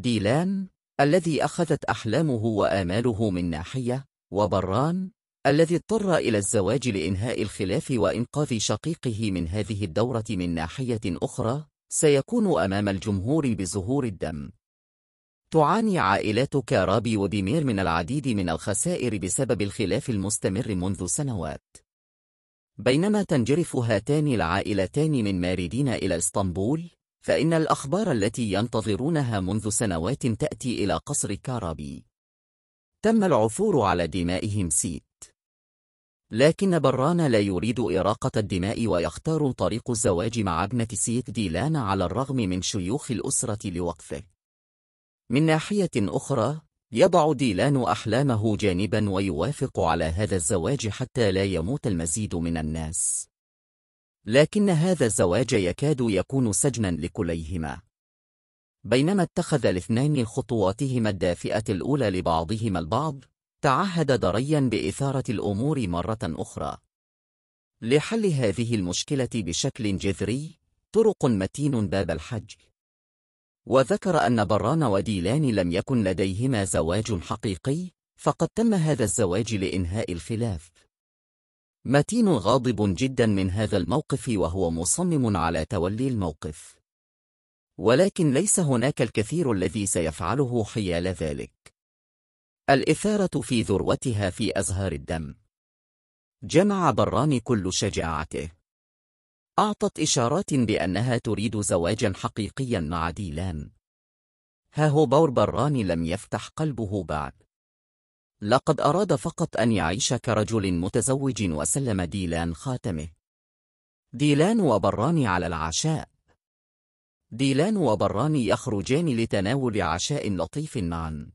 ديلان الذي أخذت أحلامه وآماله من ناحية وبران الذي اضطر إلى الزواج لإنهاء الخلاف وإنقاذ شقيقه من هذه الدورة من ناحية أخرى سيكون أمام الجمهور بزهور الدم تعاني عائلات كارابي وديمير من العديد من الخسائر بسبب الخلاف المستمر منذ سنوات بينما تنجرف هاتان العائلتان من ماردين إلى اسطنبول فإن الأخبار التي ينتظرونها منذ سنوات تأتي إلى قصر كارابي تم العثور على دمائهم سيت لكن بران لا يريد إراقة الدماء ويختار طريق الزواج مع ابنة سيت ديلان على الرغم من شيوخ الأسرة لوقفه من ناحية أخرى يضع ديلان أحلامه جانبا ويوافق على هذا الزواج حتى لا يموت المزيد من الناس لكن هذا الزواج يكاد يكون سجنا لكليهما بينما اتخذ الاثنان خطواتهما الدافئة الأولى لبعضهما البعض تعهد دريا بإثارة الأمور مرة أخرى لحل هذه المشكلة بشكل جذري طرق متين باب الحج وذكر أن بران وديلان لم يكن لديهما زواج حقيقي فقد تم هذا الزواج لإنهاء الخلاف متين غاضب جدا من هذا الموقف وهو مصمم على تولي الموقف ولكن ليس هناك الكثير الذي سيفعله حيال ذلك الإثارة في ذروتها في أزهار الدم جمع بران كل شجاعته أعطت إشارات بأنها تريد زواجا حقيقيا مع ديلان هاهو بور بران لم يفتح قلبه بعد لقد أراد فقط أن يعيش كرجل متزوج وسلم ديلان خاتمه ديلان وبران على العشاء ديلان وبران يخرجان لتناول عشاء لطيف معا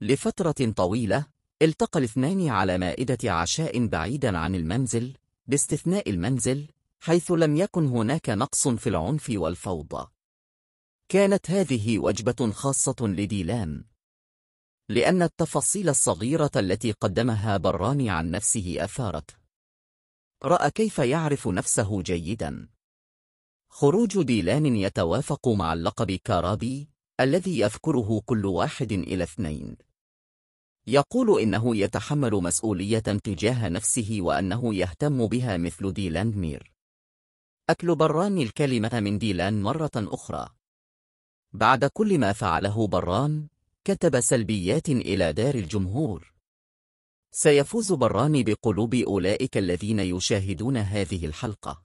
لفترة طويلة التقى الاثنان على مائدة عشاء بعيدا عن المنزل باستثناء المنزل حيث لم يكن هناك نقص في العنف والفوضى كانت هذه وجبة خاصة لديلان لأن التفاصيل الصغيرة التي قدمها براني عن نفسه أثارت رأى كيف يعرف نفسه جيدا خروج ديلان يتوافق مع اللقب كارابي الذي يذكره كل واحد إلى اثنين يقول إنه يتحمل مسؤولية تجاه نفسه وأنه يهتم بها مثل ديلان مير أكل بران الكلمة من ديلان مرة أخرى بعد كل ما فعله بران كتب سلبيات إلى دار الجمهور سيفوز براني بقلوب أولئك الذين يشاهدون هذه الحلقة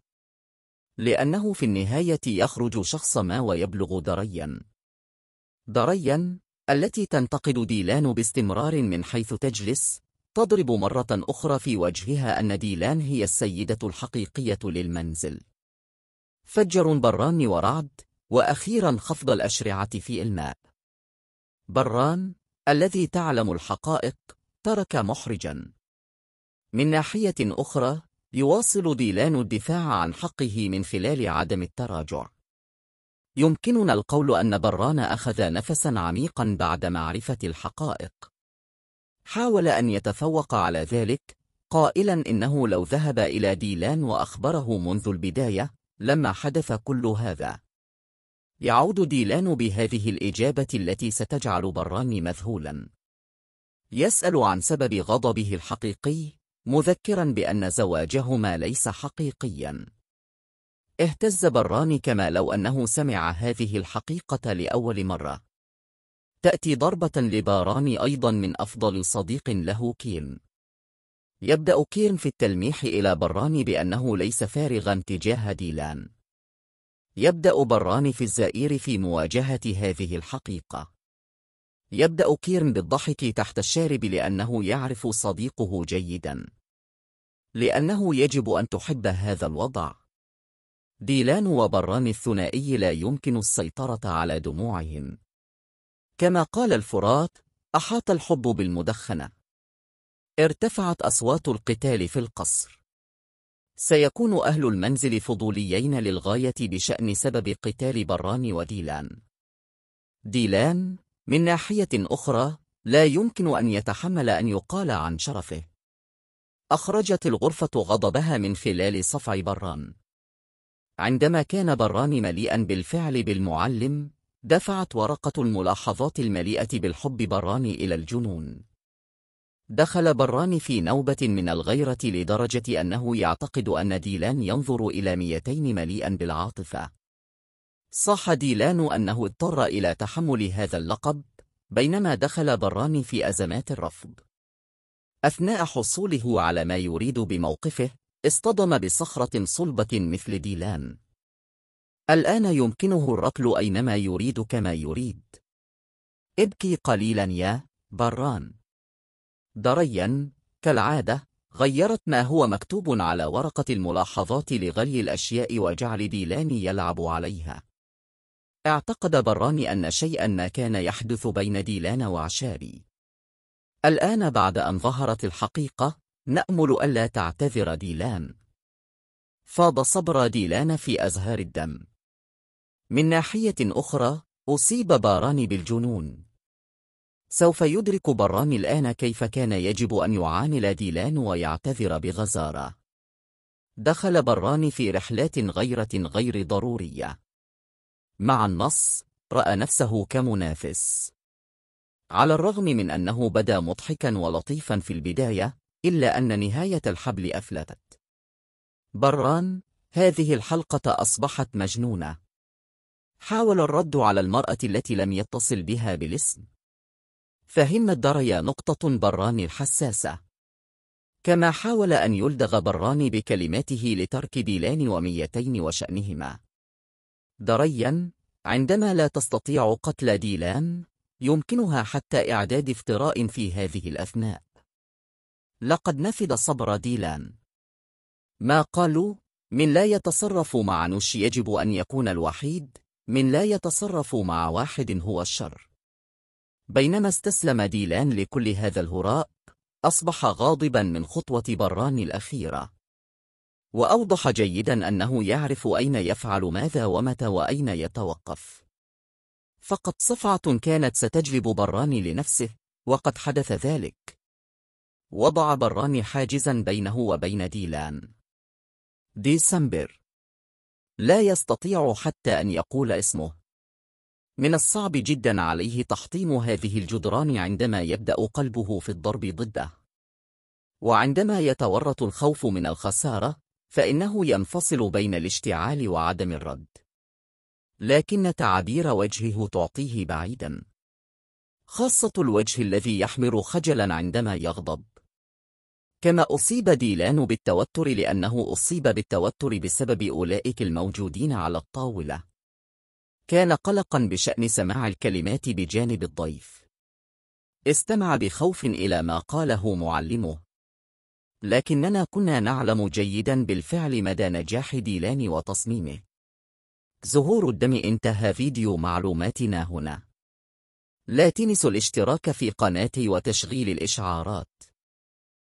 لأنه في النهاية يخرج شخص ما ويبلغ دريا دريا التي تنتقد ديلان باستمرار من حيث تجلس تضرب مرة أخرى في وجهها أن ديلان هي السيدة الحقيقية للمنزل فجر بران ورعد وأخيرا خفض الأشرعة في الماء بران الذي تعلم الحقائق ترك محرجا من ناحية أخرى يواصل ديلان الدفاع عن حقه من خلال عدم التراجع يمكننا القول أن بران أخذ نفسا عميقا بعد معرفة الحقائق حاول أن يتفوق على ذلك قائلا إنه لو ذهب إلى ديلان وأخبره منذ البداية لما حدث كل هذا يعود ديلان بهذه الإجابة التي ستجعل براني مذهولا يسأل عن سبب غضبه الحقيقي مذكرا بأن زواجهما ليس حقيقيا اهتز براني كما لو أنه سمع هذه الحقيقة لأول مرة تأتي ضربة لباراني أيضا من أفضل صديق له كيرن يبدأ كيرن في التلميح إلى براني بأنه ليس فارغا تجاه ديلان يبدأ بران في الزائر في مواجهة هذه الحقيقة يبدأ كيرن بالضحك تحت الشارب لأنه يعرف صديقه جيداً لأنه يجب أن تحب هذا الوضع ديلان وبران الثنائي لا يمكن السيطرة على دموعهم كما قال الفرات أحاط الحب بالمدخنة ارتفعت أصوات القتال في القصر سيكون أهل المنزل فضوليين للغاية بشأن سبب قتال بران وديلان ديلان من ناحية أخرى لا يمكن أن يتحمل أن يقال عن شرفه أخرجت الغرفة غضبها من خلال صفع بران عندما كان بران مليئا بالفعل بالمعلم دفعت ورقة الملاحظات المليئة بالحب بران إلى الجنون دخل بران في نوبة من الغيرة لدرجة أنه يعتقد أن ديلان ينظر إلى ميتين مليئا بالعاطفة صح ديلان أنه اضطر إلى تحمل هذا اللقب بينما دخل بران في أزمات الرفض أثناء حصوله على ما يريد بموقفه اصطدم بصخرة صلبة مثل ديلان الآن يمكنه الركل أينما يريد كما يريد ابكي قليلا يا بران دريا كالعادة غيرت ما هو مكتوب على ورقة الملاحظات لغلي الأشياء وجعل ديلان يلعب عليها اعتقد بران أن شيئا ما كان يحدث بين ديلان وعشابي الآن بعد أن ظهرت الحقيقة نأمل ألا تعتذر ديلان فاض صبر ديلان في أزهار الدم من ناحية أخرى أصيب باراني بالجنون سوف يدرك بران الآن كيف كان يجب أن يعامل ديلان ويعتذر بغزارة. دخل بران في رحلات غيرة غير ضرورية. مع النص، رأى نفسه كمنافس. على الرغم من أنه بدا مضحكا ولطيفا في البداية، إلا أن نهاية الحبل أفلتت. بران، هذه الحلقة أصبحت مجنونة. حاول الرد على المرأة التي لم يتصل بها بالاسم، فهم الدريا نقطة بران الحساسة كما حاول أن يلدغ بران بكلماته لترك ديلان وميتين وشأنهما دريا عندما لا تستطيع قتل ديلان يمكنها حتى إعداد افتراء في هذه الأثناء لقد نفد صبر ديلان ما قالوا من لا يتصرف مع نوش يجب أن يكون الوحيد من لا يتصرف مع واحد هو الشر بينما استسلم ديلان لكل هذا الهراء أصبح غاضبا من خطوة بران الأخيرة وأوضح جيدا أنه يعرف أين يفعل ماذا ومتى وأين يتوقف فقط صفعة كانت ستجلب بران لنفسه وقد حدث ذلك وضع بران حاجزا بينه وبين ديلان ديسمبر لا يستطيع حتى أن يقول اسمه من الصعب جدا عليه تحطيم هذه الجدران عندما يبدأ قلبه في الضرب ضده وعندما يتورط الخوف من الخسارة فإنه ينفصل بين الاشتعال وعدم الرد لكن تعابير وجهه تعطيه بعيدا خاصة الوجه الذي يحمر خجلا عندما يغضب كما أصيب ديلان بالتوتر لأنه أصيب بالتوتر بسبب أولئك الموجودين على الطاولة كان قلقا بشأن سماع الكلمات بجانب الضيف استمع بخوف إلى ما قاله معلمه لكننا كنا نعلم جيدا بالفعل مدى نجاح ديلان وتصميمه زهور الدم انتهى فيديو معلوماتنا هنا لا تنسوا الاشتراك في قناتي وتشغيل الإشعارات